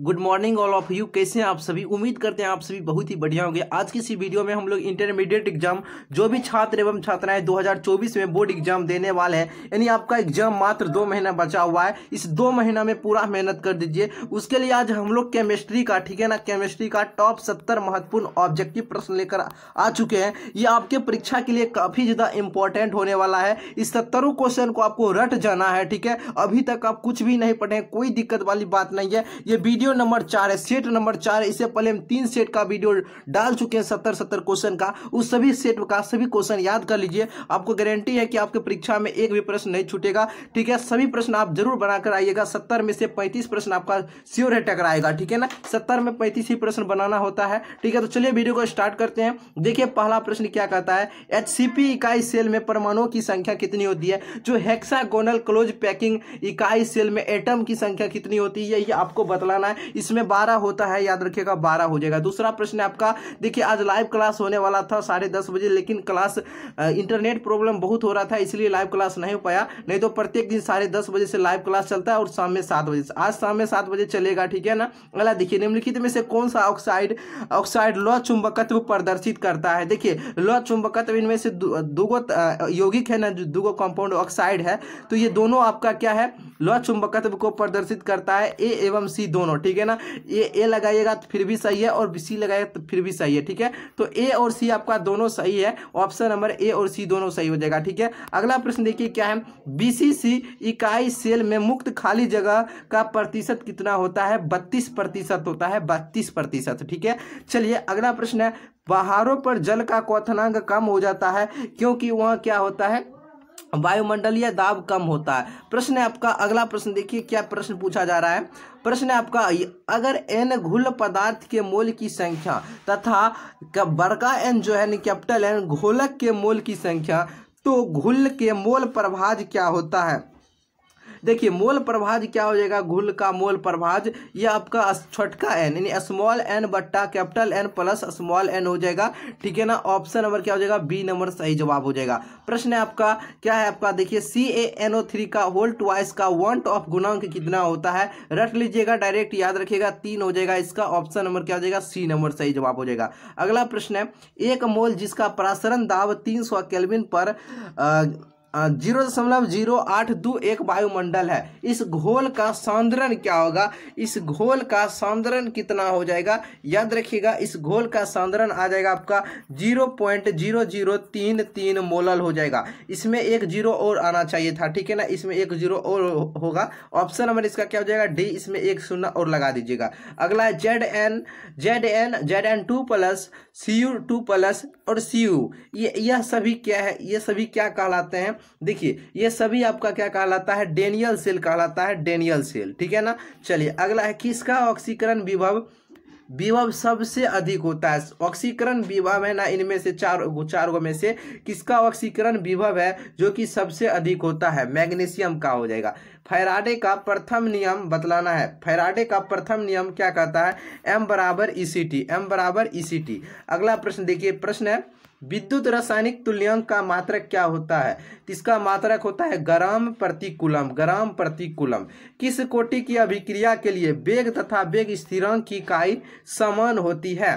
good morning all of you कैसे हैं आप सभी उम्मीद करते हैं आप सभी बहुत ही बढ़िया होंगे आज की इसी वीडियो में हम लोग इंटरमीडिएट एग्जाम जो भी छात्र एवं छात्राएं 2024 में बोर्ड एग्जाम देने वाले हैं यानी आपका एग्जाम मात्र दो महीना बचा हुआ है इस दो महीना में पूरा मेहनत कर दीजिए उसके लिए आज हम लोग केमिस्ट्री का ठीक है ना केमिस्ट्री का टॉप सत्तर महत्वपूर्ण ऑब्जेक्टिव प्रश्न लेकर आ चुके हैं ये आपके परीक्षा के लिए काफ़ी ज़्यादा इंपॉर्टेंट होने वाला है इस सत्तरों क्वेश्चन को आपको रट जाना है ठीक है अभी तक आप कुछ भी नहीं पढ़े कोई दिक्कत वाली बात नहीं है ये वीडियो वीडियो नंबर चार है सेट नंबर चार इससे पहले हम तीन सेट का वीडियो डाल चुके हैं सत्तर सत्तर क्वेश्चन का उस सभी सेट का सभी क्वेश्चन याद कर लीजिए आपको गारंटी है कि आपके परीक्षा में एक भी प्रश्न नहीं छूटेगा ठीक है सभी प्रश्न आप जरूर बनाकर आइएगा सत्तर में से पैंतीस प्रश्न आपका श्योर है टकराएगा ठीक है ना सत्तर में पैंतीस ही प्रश्न बनाना होता है ठीक है तो चलिए वीडियो को स्टार्ट करते हैं देखिए पहला प्रश्न क्या कहता है एच इकाई सेल में परमाणुओं की संख्या कितनी होती है जो हेक्सागोनल क्लोज पैकिंग इकाई सेल में एटम की संख्या कितनी होती है ये आपको बतलाना है है इसमें बारह होता है याद रखिएगा बारह हो जाएगा दूसरा प्रश्न आपका देखिए आज लाइव क्लास होने वाला था साढ़े दस बजे लेकिन क्लास इंटरनेट प्रॉब्लम बहुत हो रहा था इसलिए लाइव क्लास नहीं हो पाया नहीं तो प्रत्येक दिन साढ़े दस बजे से लाइव क्लास चलता है और शाम में सात बजे आज शाम में सात बजे चलेगा ठीक है ना अगला देखिए निम्नलिखित में से कौन सा ऑक्साइड ऑक्साइड लौ चुंबकत्व प्रदर्शित करता है देखिए लौ चुंबकत्व इनमें से दोगो यौगिक है ना जो कंपाउंड ऑक्साइड है तो ये दोनों आपका क्या है लौ चुंबकत्व को प्रदर्शित करता है ए एवं सी दोनों ठीक है ना ए ए लगाइएगा तो फिर भी सही है और सी लगाएगा तो फिर भी सही है ठीक है तो ए और सी आपका दोनों सही है ऑप्शन नंबर ए और सी दोनों सही हो जाएगा ठीक है अगला प्रश्न देखिए क्या है बीसीसी इकाई सेल में मुक्त खाली जगह का प्रतिशत कितना होता है बत्तीस प्रतिशत होता है बत्तीस प्रतिशत ठीक है चलिए अगला प्रश्न है पहाड़ों पर जल का क्वथनांक कम हो जाता है क्योंकि वह क्या होता है वायुमंडलीय दाब कम होता है प्रश्न है आपका अगला प्रश्न देखिए क्या प्रश्न पूछा जा रहा है प्रश्न है आपका अगर एन घुल पदार्थ के मोल की संख्या तथा बड़का एन जो है कैपिटल एन घोलक के मोल की संख्या तो घुल के मोल प्रभाज क्या होता है देखिए मोल प्रभाज क्या हो जाएगा घुल का मोल प्रभाज ये आपका छोटका एन यानी स्मॉल एन बट्टा capital N plus small N हो जाएगा ठीक है ना ऑप्शन नंबर क्या हो जाएगा बी नंबर सही जवाब हो जाएगा प्रश्न है आपका क्या है आपका देखिए C A N O three का होल ट्वाइस का वन ऑफ गुणांक कितना होता है रट लीजिएगा डायरेक्ट याद रखिएगा तीन हो जाएगा इसका ऑप्शन नंबर क्या हो जाएगा सी नंबर सही जवाब हो जाएगा अगला प्रश्न है एक मोल जिसका प्रासरण दाब तीन सौ केल्विन पर आ, जीरो दशमलव जीरो आठ दो एक वायुमंडल है इस घोल का सांद्रण क्या होगा इस घोल का सांद्रण कितना हो जाएगा याद रखिएगा इस घोल का सांद्रण आ जाएगा आपका जीरो पॉइंट जीरो जीरो तीन तीन मोलल हो जाएगा इसमें एक जीरो और आना चाहिए था ठीक है ना इसमें एक जीरो और होगा ऑप्शन नंबर इसका क्या हो जाएगा डी इसमें एक शून्य और लगा दीजिएगा अगला है Z N Z N Z N two plus C U two plus और सी यू ये यह सभी क्या है ये सभी क्या कहलाते हैं देखिए ये सभी आपका क्या कहलाता है डेनियल सेल कहलाता है डेनियल सेल ठीक है ना चलिए अगला है किसका ऑक्सीकरण विभव विभव सबसे अधिक होता है ऑक्सीकरण विभव है ना इनमें से चार चार गो में से किसका ऑक्सीकरण विभव है जो कि सबसे अधिक होता है मैग्नीशियम का हो जाएगा फैराडे का प्रथम नियम बतलाना है फैराडे का प्रथम नियम क्या कहता है एम बराबर ई सी टी एम बराबर ई सी टी अगला प्रश्न देखिए प्रश्न है विद्युत रासायनिक तुल्यांक का मात्रक क्या होता है इसका मात्रक होता है ग्राम कुलम ग्राम कुलम किस कोटि की अभिक्रिया के लिए वेग तथा वेग स्थिरांक की इकाई समान होती है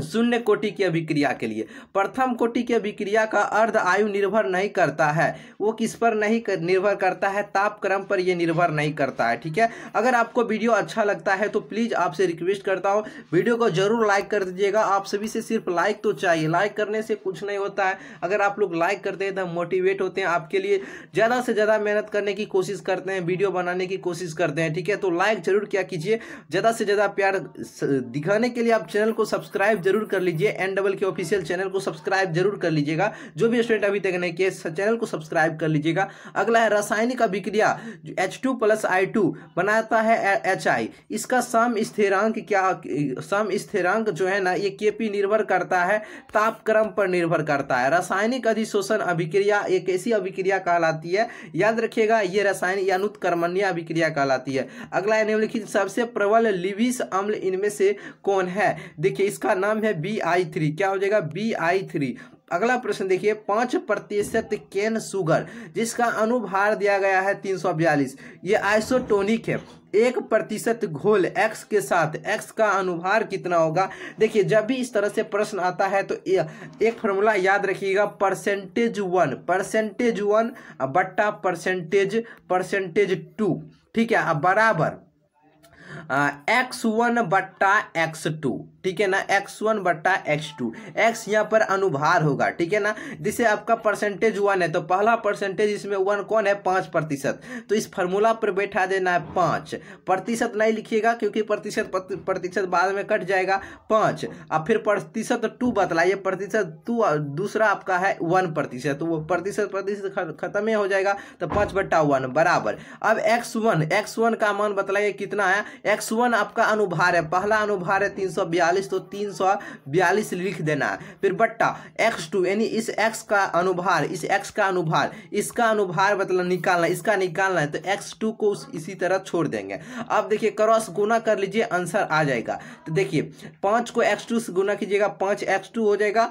शून्य कोटि की अभिक्रिया के लिए प्रथम कोटि की अभिक्रिया का अर्ध आयु निर्भर नहीं करता है वो किस पर नहीं कर, निर्भर करता है तापक्रम पर ये निर्भर नहीं करता है ठीक है अगर आपको वीडियो अच्छा लगता है तो प्लीज़ आपसे रिक्वेस्ट करता हूँ वीडियो को जरूर लाइक कर दीजिएगा आप सभी से सिर्फ लाइक तो चाहिए लाइक करने से कुछ नहीं होता है अगर आप लोग लाइक करते हैं तो हम मोटिवेट होते हैं आपके लिए ज़्यादा से ज़्यादा मेहनत करने की कोशिश करते हैं वीडियो बनाने की कोशिश करते हैं ठीक है तो लाइक जरूर क्या कीजिए ज़्यादा से ज़्यादा प्यार दिखाने के लिए आप चैनल को सब्सक्राइब जरूर कर लीजिए एन डबल के ऑफिशियल चैनल को सब्सक्राइब जरूर कर लीजिएगा जो भी स्टूडेंट अभी तक नहीं किए चैनल को सब्सक्राइब कर लीजिएगा अगला है रासायनिक अभिक्रिया H two plus I two बनाता है एच आई इसका सम स्थिरांक क्या सम स्थिरांक जो है ना ये के पी निर्भर करता है तापक्रम पर निर्भर करता है रासायनिक अधिशोषण अभिक्रिया एक ऐसी अभिक्रिया कहलाती है याद रखिएगा ये रासायनिक अनुत्क्रमणीय अभिक्रिया कहलाती है अगला निम्नलिखित सबसे प्रबल लिविस अम्ल इनमें से कौन है देखिए इसका नाम नाम है बी आई थ्री क्या हो जाएगा बी आई थ्री अगला प्रश्न देखिए पांच प्रतिशत केन सुगर जिसका अनुभार दिया गया है तीन सौ बयालीस ये आइसोटोनिक है एक प्रतिशत घोल एक्स के साथ एक्स का अनुभार कितना होगा देखिए जब भी इस तरह से प्रश्न आता है तो ए, एक फॉर्मूला याद रखिएगा परसेंटेज वन परसेंटेज वन बट्टा परसेंटेज परसेंटेज टू ठीक है अब बराबर एक्स वन बट्टा एक्स टू ठीक है ना एक्स वन बट्टा एक्स टू एक्स यहाँ पर अनुभार होगा ठीक है ना जिसे आपका परसेंटेज वन है तो पहला परसेंटेज इसमें वन कौन है पाँच प्रतिशत तो इस फॉर्मूला पर बैठा देना है पाँच प्रतिशत नहीं लिखिएगा क्योंकि प्रतिशत प्रतिशत बाद में कट जाएगा पाँच और फिर प्रतिशत टू बतलाइए प्रतिशत टू दूसरा आपका है वन प्रतिशत तो वो प्रतिशत प्रतिशत खत्म ही हो जाएगा तो पाँच बट्टा वन बराबर अब एक्स वन एक्स वन का मान बतलाइए कितना है एक्स वन आपका अनुभार है पहला अनुभार है तीन सौ बयालीस तो तीन सौ बयालीस लिख देना है फिर बट्टा एक्स टू यानी इस एक्स का अनुभार इस एक्स का अनुभार इसका अनुभार मतलब निकालना इसका निकालना है तो एक्स टू को इसी तरह छोड़ देंगे अब देखिए क्रॉस गुना कर लीजिए आंसर आ जाएगा तो देखिए पाँच को एक्स टू से गुना कीजिएगा पाँच एक्स टू हो जाएगा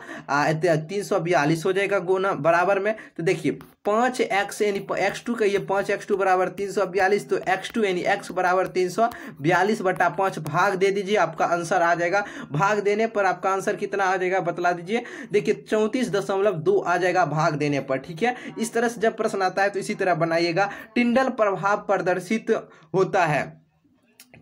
तीन सौ बयालीस हो जाएगा गुना बराबर में तो देखिए पाँच एक्स यानी एक्स टू कहिए पाँच एक्स टू बराबर तीन सौ बयालीस तो एक्स टू यानी एक्स बराबर तीन सौ बयालीस बटा पाँच भाग दे दीजिए आपका आंसर आ जाएगा भाग देने पर आपका आंसर कितना आ जाएगा बतला दीजिए देखिए चौंतीस दशमलव दो आ जाएगा भाग देने पर ठीक है इस तरह से जब प्रश्न आता है तो इसी तरह बनाइएगा टिंडल प्रभाव प्रदर्शित होता है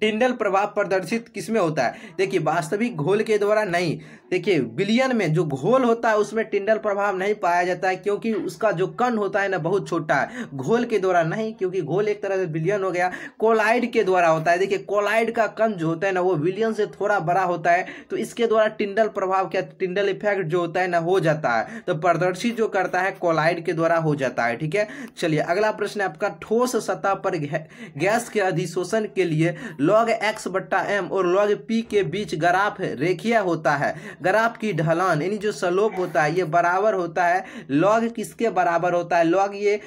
टिंडल प्रभाव प्रदर्शित किसमें होता है देखिए वास्तविक घोल के द्वारा नहीं देखिए विलियन में जो घोल होता है उसमें टिंडल प्रभाव नहीं पाया जाता है क्योंकि उसका जो कण होता है ना बहुत छोटा है घोल के द्वारा नहीं क्योंकि घोल एक तरह से बिलियन हो गया कोलाइड के द्वारा होता है देखिए कोलाइड का कण जो होता है ना वो विलियन से थोड़ा बड़ा होता है तो इसके द्वारा टिंडल प्रभाव क्या टिंडल इफेक्ट जो होता है ना हो जाता है तो प्रदर्शित जो करता है कोलाइड के द्वारा हो जाता है ठीक है चलिए अगला प्रश्न आपका ठोस सतह पर गैस के अधिशोषण के लिए लॉग एक्स बट्टा एम और लॉग पी के बीच ग्राफ रेखिया होता है ग्राफ की ढलान यानी जो स्लोप होता है ये बराबर होता है लॉग किसके बराबर होता है लॉग ये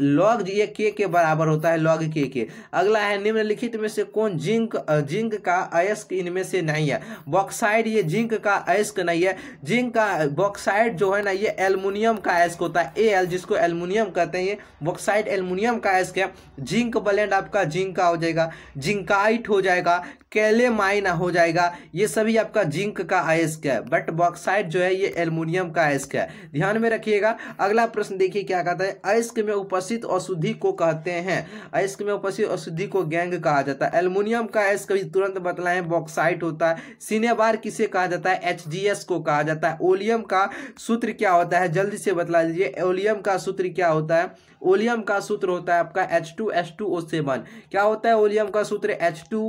लॉग ये के के बराबर होता है लॉग के के अगला है निम्नलिखित में से कौन जिंक जिंक का अयस्क इनमें से नहीं है बॉक्साइड ये जिंक का अयस्क नहीं है जिंक का बॉक्साइड जो है ना ये एलमिनियम का अयस्क होता है ए एल जिसको एलमिनियम कहते हैं बॉक्साइड एल्मोनियम का अयस्क है जिंक ब्लेंड आपका जिंक का हो जाएगा जिंकाइट हो जाएगा माइना हो जाएगा ये सभी आपका जिंक का आयस्क है बट बॉक्साइड जो है ये एल्यूमिनियम का आयस्क है ध्यान में रखिएगा अगला प्रश्न देखिए क्या कहता है अयस्क में उपस्थित औषुधि को कहते हैं अयस्क में उपस्थित अशुद्धि को गैंग कहा जाता है एल्यूमिनियम का आयस्क भी तुरंत बतलाए बॉक्साइट होता है सीनेबार किसे कहा जाता है एच को कहा जाता है ओलियम का सूत्र क्या होता है जल्दी से बतला दीजिए ओलियम का सूत्र क्या होता है ओलियम का सूत्र होता है आपका H two H two O seven क्या होता है ओलियम का सूत्र H two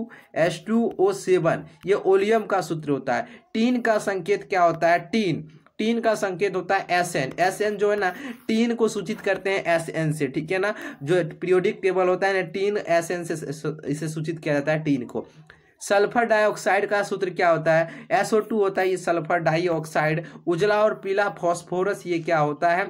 H two two O seven ये ओलियम का सूत्र होता है टीन का संकेत क्या होता है टीन टीन का संकेत होता है एस एन एस एन जो है ना टीन को सूचित करते हैं एस एन से ठीक है ना जो पीरियोडिक टेबल होता है ना टीन एस एन से इसे सूचित किया जाता है टीन को सल्फर डाइऑक्साइड का सूत्र क्या होता है एसओ टू होता है ये सल्फर डाइऑक्साइड उजला और पीला फॉस्फोरस ये क्या होता है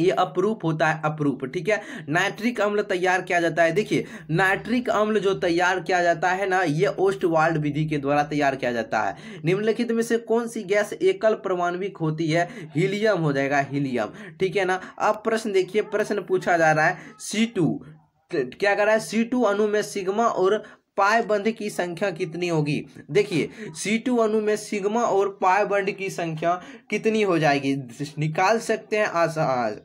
ये अप्रूप होता है अप्रूप ठीक है नाइट्रिक अम्ल तैयार किया जाता है देखिए नाइट्रिक अम्ल जो तैयार किया जाता है ना ये ओस्ट वाल्ड विधि के द्वारा तैयार किया जाता है निम्नलिखित में से कौन सी गैस एकल परमाणविक होती है हीलियम हो जाएगा हीलियम ठीक है ना अब प्रश्न देखिए प्रश्न पूछा जा रहा है सी टू क्या कर रहा है सी टू अणु में सिग्मा और पाए बंध की संख्या कितनी होगी देखिए सी टू अणु में सिग्मा और पाए बंध की संख्या कितनी हो जाएगी निकाल सकते हैं आसान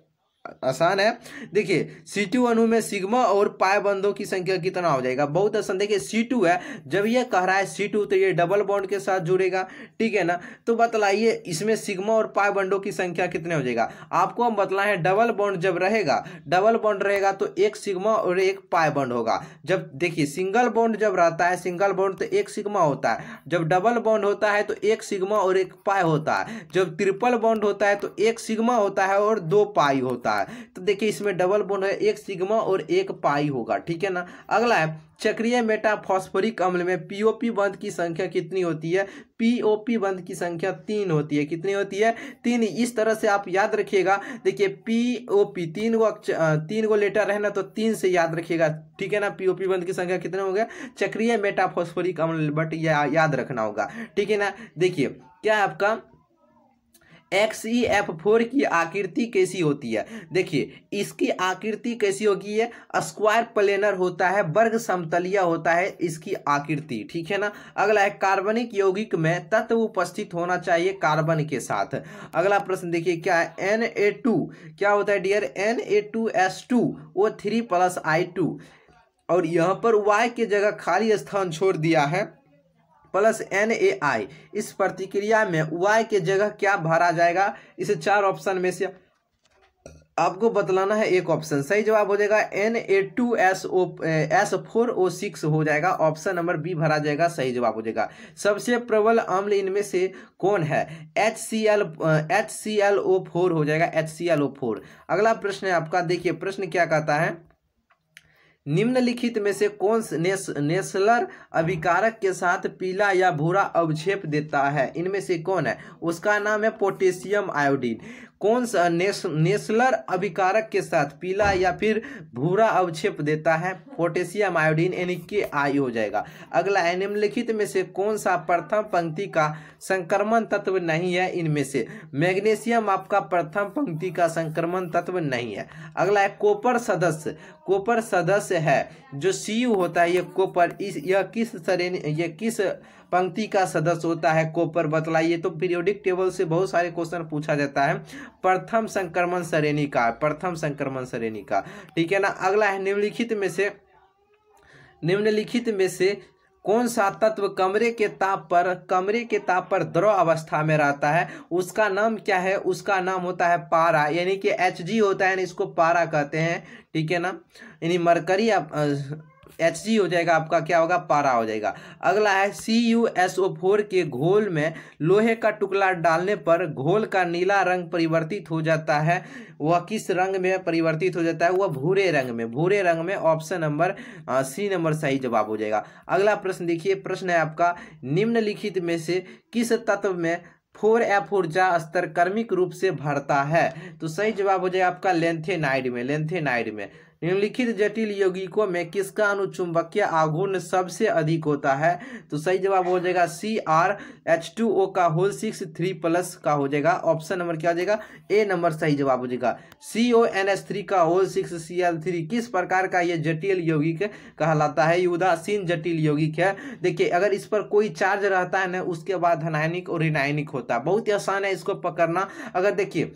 आसान है देखिए सी टू अनु में सिग्मा और पाए बंदों की संख्या कितना हो जाएगा बहुत आसान देखिए सी टू है जब ये कह रहा है सी टू तो ये डबल बॉन्ड के साथ जुड़ेगा ठीक है ना तो बतलाइए इसमें सिग्मा और पाए बंधों की संख्या कितने हो जाएगा आपको हम बतलाए है डबल बॉन्ड जब रहेगा डबल बॉन्ड रहेगा तो एक सिग्मा और एक पाए बॉन्ड होगा जब देखिए सिंगल बॉन्ड जब रहता है सिंगल बॉन्ड तो एक सिग्मा होता है जब डबल बॉन्ड होता है तो एक सिग्मा और एक पाए होता है जब ट्रिपल बॉन्ड होता है तो एक सिग्मा होता है और दो पाई होता है होता है तो देखिए इसमें डबल बोन है एक सिग्मा और एक पाई होगा ठीक है ना अगला है चक्रीय मेटाफॉस्फोरिक अम्ल में पीओपी बंद की संख्या कितनी होती है पीओपी बंद की संख्या तीन होती है कितनी होती है तीन इस तरह से आप याद रखिएगा देखिए पीओपी तीन गो तीन गो लेटर है ना तो तीन से याद रखिएगा ठीक है ना पीओपी बंद की संख्या कितने हो गया चक्रीय मेटाफॉस्फोरिक अम्ल बट या, याद रखना होगा ठीक है ना देखिए क्या आपका एक्स ई एफ फोर की आकृति कैसी होती है देखिए इसकी आकृति कैसी होगी है स्क्वायर प्लेनर होता है वर्ग समतलीय होता है इसकी आकृति ठीक है ना अगला है कार्बनिक यौगिक में तत्व उपस्थित होना चाहिए कार्बन के साथ अगला प्रश्न देखिए क्या है एन ए टू क्या होता है dear N A two S two वो थ्री प्लस आई टू और यहाँ पर वाई के जगह खाली स्थान छोड़ दिया है प्लस एन ए आई इस प्रतिक्रिया में वाई के जगह क्या भरा जाएगा इसे चार ऑप्शन में से आपको बतलाना है एक ऑप्शन सही जवाब हो जाएगा N A two S O S four O six हो जाएगा ऑप्शन नंबर बी भरा जाएगा सही जवाब हो जाएगा सबसे प्रबल अम्ल इनमें से कौन है H C L H C L O four हो जाएगा H C L O four अगला प्रश्न है आपका देखिए प्रश्न क्या कहता है निम्नलिखित में से कौन नेस, नेस्लर अभिकारक के साथ पीला या भूरा अवक्षेप देता है इनमें से कौन है उसका नाम है पोटेशियम आयोडीन कौन सा नेस, नेस्लर अभिकारक के साथ पीला या फिर भूरा अवक्षेप देता है पोटेशियम आयोडीन यानी के आई हो जाएगा अगला निम्नलिखित में से कौन सा प्रथम पंक्ति का संक्रमण तत्व नहीं है इनमें से मैग्नीशियम आपका प्रथम पंक्ति का संक्रमण तत्व नहीं है अगला है कोपर सदस्य कोपर सदस्य है जो सीयू होता है ये कोपर इस यह किस श्रेणी यह किस पंक्ति का सदस्य होता है कोपर बतलाइए तो पीरियोडिक टेबल से बहुत सारे क्वेश्चन पूछा जाता है प्रथम संक्रमण श्रेणी का प्रथम संक्रमण श्रेणी का ठीक है ना अगला है निम्नलिखित में से निम्नलिखित में से कौन सा तत्व कमरे के ताप पर कमरे के ताप पर द्रव अवस्था में रहता है उसका नाम क्या है उसका नाम होता है पारा यानी कि एच जी होता है इसको पारा कहते हैं ठीक है ना यानी मरकरी एच जी हो जाएगा आपका क्या होगा पारा हो जाएगा अगला है C U S O four के घोल में लोहे का टुकड़ा डालने पर घोल का नीला रंग परिवर्तित हो जाता है वह किस रंग में परिवर्तित हो जाता है वह भूरे रंग में भूरे रंग में ऑप्शन नंबर सी नंबर सही जवाब हो जाएगा अगला प्रश्न देखिए प्रश्न है आपका निम्नलिखित में से किस तत्व में फोर एफ ऊर्जा स्तर कर्मिक रूप से भरता है तो सही जवाब हो जाएगा आपका लेंथेनाइड में लेंथेनाइड में निम्नलिखित जटिल यौगिकों में किसका अनुचुंबकीय आघूर्ण सबसे अधिक होता है तो सही जवाब हो जाएगा C R H two O का होल सिक्स थ्री प्लस का हो जाएगा ऑप्शन नंबर क्या हो जाएगा ए नंबर सही जवाब हो जाएगा C O N H three का whole six C L three किस प्रकार का यह जटिल यौगिक कहलाता है उदासीन जटिल यौगिक है देखिए अगर इस पर कोई चार्ज रहता है ना उसके बाद धनायनिक और ऋणायनिक होता है बहुत ही आसान है इसको पकड़ना अगर देखिए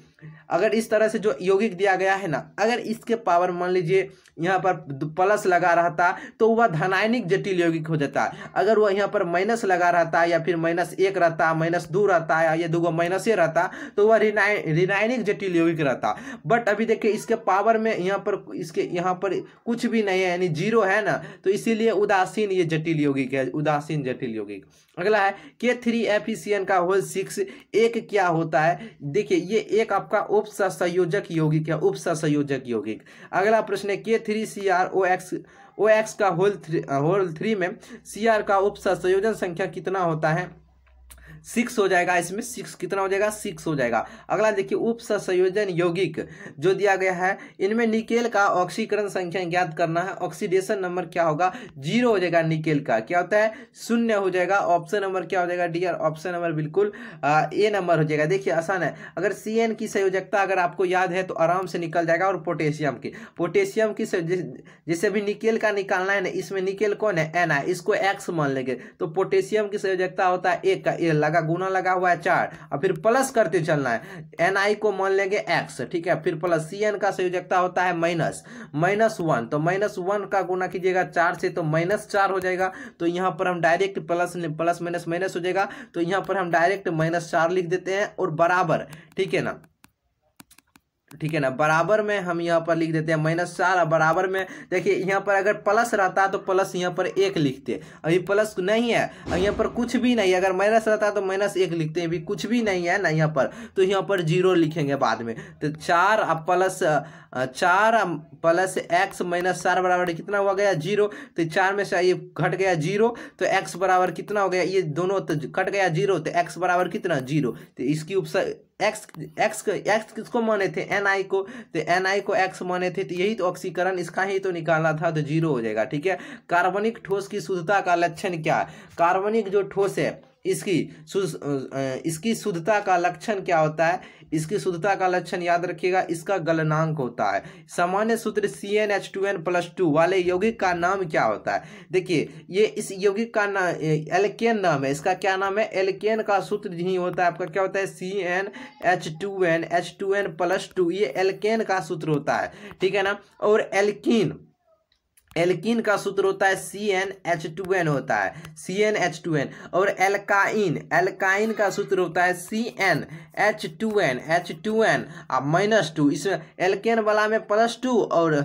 अगर इस तरह से जो यौगिक दिया गया है ना अगर इसके पावर मान लीजिए यहाँ पर प्लस लगा रहता तो वह धनायनिक जटिल यौगिक हो जाता अगर वह यहाँ पर माइनस लगा रहता या फिर माइनस एक रहता माइनस दो रहता या ये दो माइनस ही रहता तो वह ऋणायनिक जटिल यौगिक रहता बट अभी देखिए इसके पावर में यहाँ पर इसके यहाँ पर कुछ भी नहीं है यानी जीरो है ना तो इसीलिए उदासीन ये जटिल यौगिक है उदासीन जटिल यौगिक अगला है के थ्री एफिसियन का होल सिक्स एक क्या होता है देखिए ये एक आपका उप संयोजक यौगिक है उप संयोजक यौगिक अगला प्रश्न है K three C R O X O X का होल थ्री होल थ्री में सी आर का उप संयोजन संख्या कितना होता है सिक्स हो जाएगा इसमें सिक्स कितना हो जाएगा सिक्स हो जाएगा अगला देखिए उप संयोजन यौगिक जो दिया गया है इनमें निकेल का ऑक्सीकरण संख्या ज्ञात करना है ऑक्सीडेशन नंबर क्या होगा जीरो हो जाएगा निकेल का क्या होता है शून्य हो जाएगा ऑप्शन नंबर क्या हो जाएगा डी ऑप्शन नंबर बिल्कुल ए नंबर हो जाएगा देखिए आसान है अगर सी एन की संयोजकता अगर आपको याद है तो आराम से निकल जाएगा और पोटेशियम की पोटेशियम की जैसे अभी निकेल का निकालना है ना इसमें निकेल कौन है एन इसको एक्स मान लेंगे तो पोटेशियम की संयोजकता होता है एक का ए लगा का गुना लगा हुआ है चार और फिर प्लस करते चलना है एन आई को मान लेंगे एक्स ठीक है फिर प्लस सी एन का संयोजकता होता है माइनस माइनस वन तो माइनस वन का गुना कीजिएगा चार से तो माइनस चार हो जाएगा तो यहाँ पर हम direct plus plus minus minus हो जाएगा तो यहाँ पर हम डायरेक्ट माइनस चार लिख देते हैं और बराबर ठीक है ना ठीक है ना बराबर में हम यहाँ पर लिख देते हैं माइनस चार बराबर में देखिए यहाँ पर अगर प्लस रहता तो प्लस यहाँ पर एक लिखते अभी प्लस नहीं है यहाँ पर कुछ भी नहीं है अगर माइनस रहता तो माइनस एक लिखते हैं अभी कुछ भी नहीं है ना यहाँ पर तो यहाँ पर जीरो लिखेंगे बाद में तो चार प्लस चार प्लस एक्स माइनस चार बराबर कितना हो गया जीरो तो चार में से ये घट गया जीरो तो एक्स बराबर कितना हो गया ये दोनों तो घट गया जीरो तो एक्स बराबर कितना जीरो तो इसकी एक्स एक्स एक्स किसको माने थे एन आई को तो एन आई को एक्स माने थे तो यही तो ऑक्सीकरण इसका ही तो निकालना था तो जीरो हो जाएगा ठीक है कार्बनिक ठोस की शुद्धता का लक्षण क्या है कार्बनिक जो ठोस है इसकी इसकी शुद्धता का लक्षण क्या होता है इसकी शुद्धता का लक्षण याद रखिएगा इसका गलनांक होता है सामान्य सूत्र C N H two N plus two वाले यौगिक का नाम क्या होता है देखिए ये इस यौगिक का नाम एलकेन नाम है इसका क्या नाम है एलकेन का सूत्र ही होता है आपका क्या होता है C N H two N H two N plus two ये एलकेन का सूत्र होता है ठीक है ना और एल्किन एल्किन का सूत्र होता है C N H two N होता है C N H two N और एल्काइन एल्काइन का सूत्र होता है C N H two N H two N minus two इसमें एल्केन वाला में प्लस टू और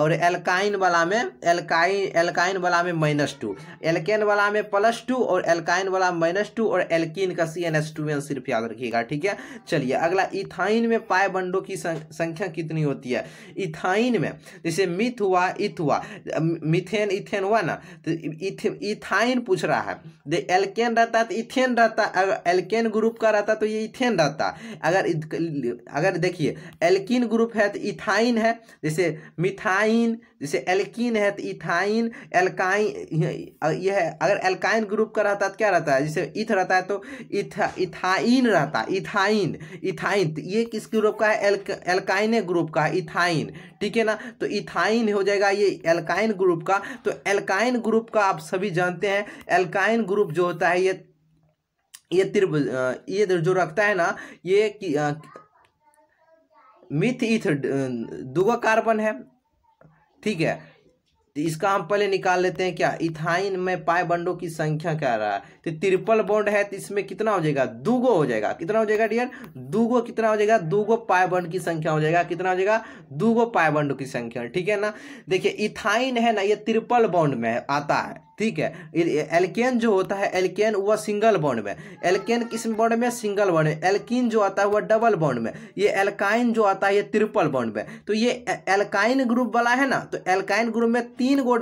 और एल्काइन वाला में एल्काइन एल्काइन वाला में माइनस टू एल्केन वाला में प्लस टू और एल्काइन वाला माइनस टू और एल्किन का C N S two N सिर्फ याद रखिएगा ठीक है चलिए अगला इथाइन में पाए बंडो की संख्या कितनी होती है इथाइन में जैसे मिथ हुआ इथ हुआ मिथेन इथेन हुआ ना तो इथाइन पूछ रहा है दे एल्केन रहता तो इथेन रहता अगर एल्केन ग्रुप का रहता तो ये इथेन रहता अगर अगर देखिए एल्किन ग्रुप है तो इथाइन है जैसे मिथाइन इथाइन जैसे एल्किन है तो इथाइन एल्काइन यह है अगर एल्काइन ग्रुप का रहता है तो क्या रहता है जैसे इथ रहता है तो इथा इथाइन रहता है इथाइन इथाइन तो ये किस ग्रुप का है एल्क एल्काइन ग्रुप का है इथाइन ठीक है ना तो इथाइन हो जाएगा ये एल्काइन ग्रुप का तो एल्काइन ग्रुप का आप सभी जानते हैं एल्काइन ग्रुप जो होता है ये ये त्रिभुज ये जो रखता है ना ये मिथ इथ दुगो कार्बन है ठीक है तो इसका हम पहले निकाल लेते हैं क्या इथाइन में पाए बंडों की संख्या क्या रहा है तो ट्रिपल बॉन्ड है तो इसमें कितना हो जाएगा दूगो हो जाएगा कितना हो जाएगा डियर दूगो कितना हो जाएगा दूगो पाए बंड की संख्या हो जाएगा कितना हो जाएगा दूगो पाए बंडों की संख्या ठीक है ना देखिए इथाइन है ना ये ट्रिपल बॉन्ड में आता है ठीक है एल्केन जो होता है एल्केन वह सिंगल बॉन्ड में एल्केन किस बॉन्ड में सिंगल बॉन्ड में एल्किन जो आता है वह डबल बॉन्ड में ये एल्काइन जो आता है ये ट्रिपल बॉन्ड में तो ये एल्काइन ग्रुप वाला है ना तो एल्काइन ग्रुप में तीन गो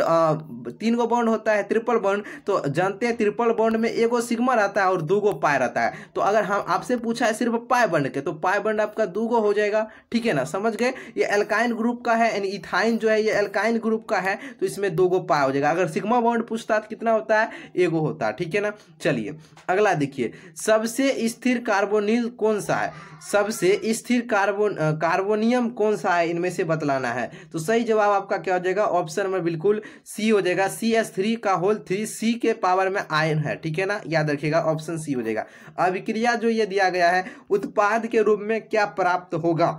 तीन गो बॉन्ड होता है ट्रिपल बॉन्ड तो जानते हैं ट्रिपल बॉन्ड में एक सिग्मा रहता है और दो गो पाए रहता है तो अगर हम आपसे पूछा है सिर्फ पाए बॉन्ड के तो पाए बॉन्ड आपका दो गो हो जाएगा ठीक है ना समझ गए ये एल्काइन ग्रुप का है एंड इथाइन जो है ये एल्काइन ग्रुप का है तो इसमें दो गो पाए हो जाएगा अगर सिग्मा बॉन्ड पूछता साथ कितना होता है एगो होता है ठीक है ना चलिए अगला देखिए सबसे स्थिर कार्बोनिल कौन सा है सबसे स्थिर कार्बोन कार्बोनियम कौन सा है इनमें से बतलाना है तो सही जवाब आपका क्या हो जाएगा ऑप्शन में बिल्कुल सी हो जाएगा सी एस थ्री का होल थ्री सी के पावर में आयन है ठीक है ना याद रखिएगा ऑप्शन सी हो जाएगा अभिक्रिया जो ये दिया गया है उत्पाद के रूप में क्या प्राप्त होगा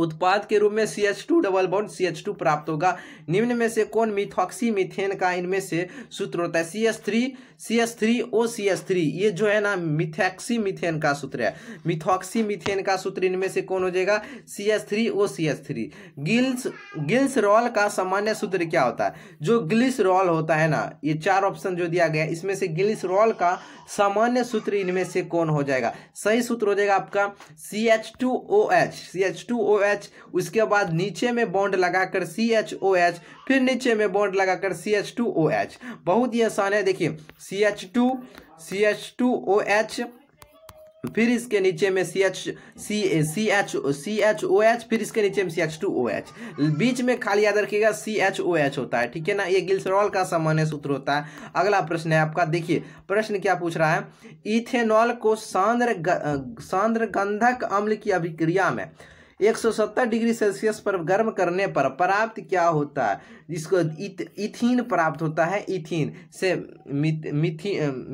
उत्पाद के रूप में C H two double bond C H two प्राप्त होगा निम्न में से कौन मिथॉक्सी मिथेन का इनमें से सूत्र होता है C S three C S three O C S three ये जो है ना मिथैक्सी मिथेन का सूत्र है मिथॉक्सी मिथेन का सूत्र इनमें से कौन हो जाएगा C S three O C S three गिल्स गिल्स रॉल का सामान्य सूत्र क्या होता है जो गिल्स रॉल होता है ना ये चार ऑप्शन जो दिया गया इसमें से गिल्स रॉल का सामान्य सूत्र इनमें से कौन हो जाएगा सही सूत्र हो जाएगा आपका C H two O H C H two O H H उसके बाद नीचे में बॉन्ड लगाकर सी एच ओ एच फिर नीचे में बॉन्ड लगाकर C H two O H बहुत ही आसान है देखिए C H two C H two O H फिर इसके नीचे में C H C C H C H O H फिर इसके नीचे में C H two O H बीच में खाली याद रखिएगा सी एच ओ एच होता है ठीक है ना ये गिल्सरॉल का सामान्य सूत्र होता है अगला प्रश्न है आपका देखिए प्रश्न क्या पूछ रहा है इथेनॉल को सांद्र ग, सांद्र गंधक अम्ल की अभिक्रिया में 170 डिग्री सेल्सियस पर गर्म करने पर प्राप्त क्या होता है जिसको इत, इथीन प्राप्त होता है इथिन से मिथ,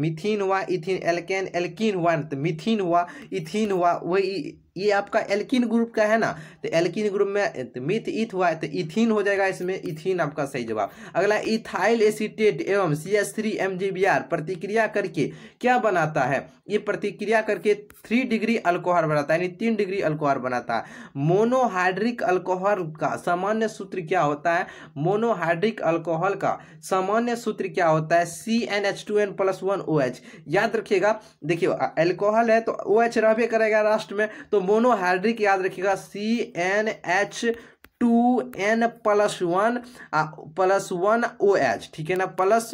मिथी हुआ इथिन एल्केन एल्किन हुआ तो मिथिन हुआ इथिन हुआ वही ये आपका एल्किन ग्रुप का है ना तो एल्किन ग्रुप में तो मिथ इथ हुआ है तो इथिन हो जाएगा इसमें इथिन आपका सही जवाब अगला इथाइल एसिटेट एवं C S three M G B R प्रतिक्रिया करके क्या बनाता है ये प्रतिक्रिया करके थ्री डिग्री अल्कोहल बनाता है यानी तीन डिग्री अल्कोहल बनाता है मोनोहाइड्रिक अल्कोहल का सामान्य सूत्र क्या होता है मोनो मोनोहाइड्रिक अल्कोहल का सामान्य सूत्र क्या होता है C N H two N plus one O H याद रखिएगा देखिए अल्कोहल है तो ओ एच रह करेगा लास्ट में तो मोनोहाइड्रिक याद रखिएगा C N H two N plus one plus one O H ठीक है ना plus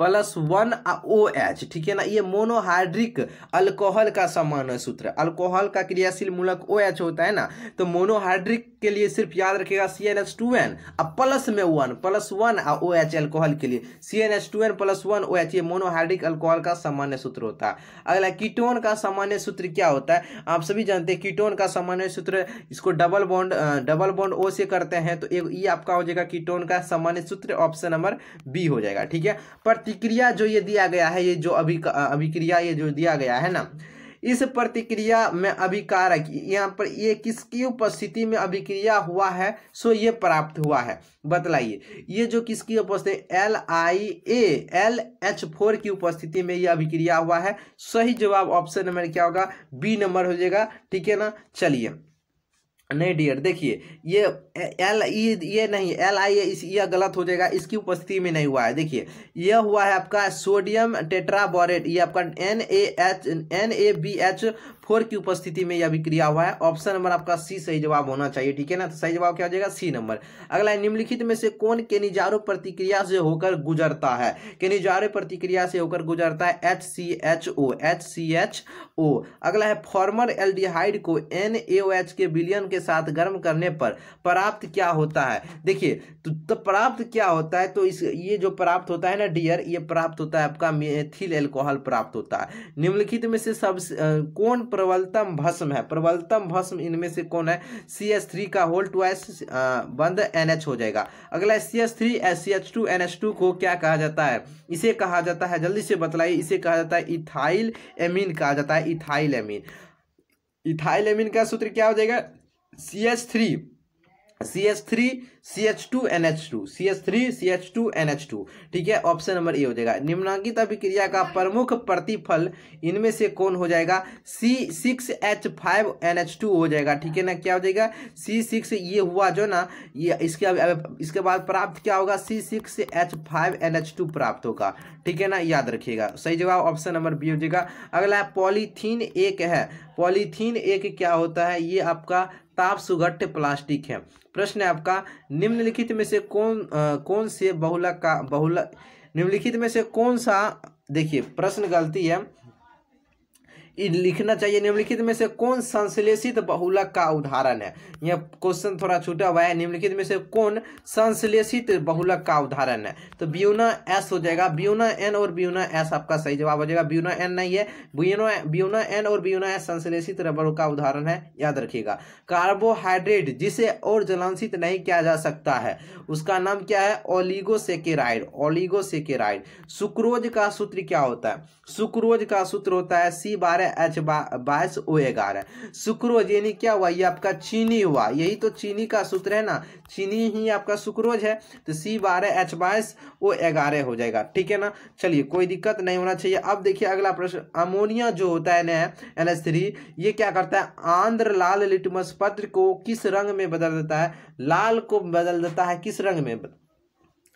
plus one O H ठीक है ना ये मोनोहाइड्रिक अल्कोहल का सामान्य सूत्र अल्कोहल का क्रियाशील मूलक ओ एच होता है ना तो मोनोहाइड्रिक के लिए सिर्फ याद रखेगा C N H two N अब प्लस में वन प्लस वन आ ओ एच अल्कोहल के लिए C N H two N plus one O H ये मोनोहाइड्रिक अल्कोहल का सामान्य सूत्र होता है अगला कीटोन का सामान्य सूत्र क्या होता है आप सभी जानते हैं कीटोन का सामान्य सूत्र इसको double bond double bond O से करते हैं तो ये आपका हो जाएगा कीटोन का सामान्य सूत्र ऑप्शन नंबर बी हो जाएगा ठीक है प्रति प्रतिक्रिया जो ये दिया गया है ये जो अभी अभिक्रिया ये जो दिया गया है ना इस प्रतिक्रिया में अभिकारक यहाँ पर ये किसकी उपस्थिति में अभिक्रिया हुआ है सो ये प्राप्त हुआ है बतलाइए ये जो किसकी उपस्थिति L I A L H four की उपस्थिति में ये अभिक्रिया हुआ है सही जवाब ऑप्शन नंबर क्या होगा बी नंबर हो जाएगा ठीक है ना चलिए नहीं डियर देखिए ये एल ई ये नहीं एल आई ए इस यह गलत हो जाएगा इसकी उपस्थिति में नहीं हुआ है देखिए यह हुआ है आपका सोडियम टेट्राबोरेट ये आपका N A H N A B H four की उपस्थिति में यह अभिक्रिया हुआ है ऑप्शन नंबर आपका सी सही जवाब होना चाहिए ठीक है ना तो सही जवाब क्या हो जाएगा सी नंबर अगला निम्नलिखित में से कौन केनिजारो प्रतिक्रिया से होकर गुजरता है केनिजारो प्रतिक्रिया से होकर गुजरता है H C H O H C H O अगला है फॉर्मर एल्डिहाइड को एन ए ओ एच के विलियन के साथ गर्म करने पर प्राप्त क्या होता है देखिए तो तब तो प्राप्त क्या होता है तो इस ये जो प्राप्त होता है ना डियर ये प्राप्त होता है आपका मेथिल एल्कोहल प्राप्त होता है निम्नलिखित में से सब कौन प्रबलतम भस्म है प्रबलतम भस्म इनमें से कौन है सी एस थ्री का होल टू एस बंद एन एच हो जाएगा अगला C S three S C H two N H two को क्या कहा जाता है इसे कहा जाता है जल्दी से बतलाइए इसे कहा जाता है इथाइल एमिन कहा जाता है इथाइल एमिन इथाइल एमिन का सूत्र क्या हो जाएगा C H three C H three C H two N H two C H three C H two N H two ठीक है ऑप्शन नंबर ए हो जाएगा निम्नांकित अभिक्रिया का प्रमुख प्रतिफल इनमें से कौन हो जाएगा C six H five N H two हो जाएगा ठीक है ना क्या हो जाएगा सी सिक्स ये हुआ जो ना ये इसके अब, इसके बाद प्राप्त क्या होगा C six H five N H two प्राप्त होगा ठीक है ना याद रखिएगा सही जवाब ऑप्शन नंबर बी हो जाएगा अगला पॉलीथीन एक है पॉलीथीन एक क्या होता है ये आपका ताप सुगट्य प्लास्टिक है प्रश्न है आपका निम्नलिखित में से कौन आ, कौन से बहुला का बहुला निम्नलिखित में से कौन सा देखिए प्रश्न गलती है लिखना चाहिए निम्नलिखित में से कौन संश्लेषित बहुलक का उदाहरण है यह क्वेश्चन थोड़ा छूटा हुआ है निम्नलिखित में से कौन संश्लेषित बहुलक का उदाहरण है तो ब्यूना एस हो जाएगा ब्यूना एन और ब्यूना एस आपका सही जवाब हो जाएगा ब्यूना एन नहीं है ब्यूना ब्यूना एन और ब्यूना एस संश्लेषित रबड़ का उदाहरण है याद रखिएगा कार्बोहाइड्रेट जिसे और जलांशित नहीं किया जा सकता है उसका नाम क्या है ओलिगोसेकेराइड ओलिगोसेकेराइड सुक्रोज का सूत्र क्या होता है सुक्रोज का सूत्र होता है सी बारह एच बाईस ओ ग्यारह सुक्रोज यानी क्या हुआ ये आपका चीनी हुआ यही तो चीनी का सूत्र है ना चीनी ही आपका सुक्रोज है तो सी बारह एच बाईस ओ ग्यारह हो जाएगा ठीक है ना चलिए कोई दिक्कत नहीं होना चाहिए अब देखिए अगला प्रश्न अमोनिया जो होता है ना एल थ्री ये क्या करता है आंध्र लाल लिटमस पत्र को किस रंग में बदल देता है लाल को बदल देता है किस रंग में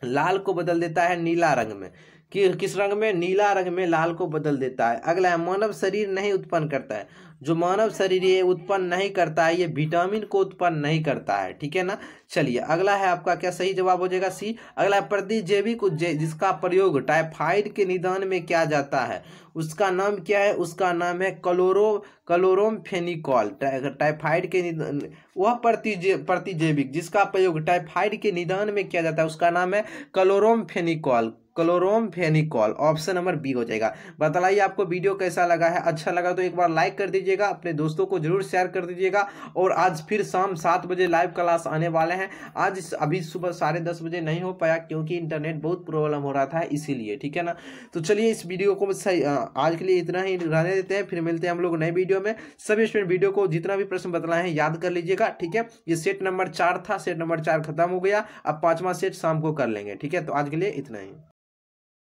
लाल को बदल देता है नीला रंग में कि किस रंग में नीला रंग में लाल को बदल देता है अगला है मानव शरीर नहीं उत्पन्न करता है जो मानव शरीर ये उत्पन्न नहीं करता है ये विटामिन को उत्पन्न नहीं करता है ठीक है ना चलिए अगला है आपका क्या सही जवाब हो जाएगा सी अगला है प्रतिजैविक जिसका प्रयोग टाइफाइड के निदान में किया जाता है उसका नाम क्या है उसका नाम है कलोरो क्लोरोम फेनिकॉल टाइफाइड के निदान वह प्रतिजे प्रतिजैविक जिसका प्रयोग टाइफाइड के निदान में किया जाता है उसका नाम है chloramphenicol chloramphenicol option number B हो जाएगा बताइए आपको वीडियो कैसा लगा है अच्छा लगा तो एक बार लाइक कर दीजिएगा अपने दोस्तों को जरूर शेयर कर दीजिएगा और आज फिर शाम सात बजे लाइव क्लास आने वाले हैं आज अभी सुबह साढ़े दस बजे नहीं हो पाया क्योंकि इंटरनेट बहुत प्रॉब्लम हो रहा था इसीलिए ठीक है ना तो चलिए इस वीडियो को आज के लिए इतना ही रहने देते हैं फिर मिलते हैं हम लोग नए वीडियो में सभी स्टूडेंट वीडियो को जितना भी प्रश्न बतलाए हैं याद कर लीजिएगा ठीक है ये सेट नंबर चार था सेट नंबर चार खत्म हो गया अब पाँचवा सेट शाम को कर लेंगे ठीक है तो आज के लिए इतना ही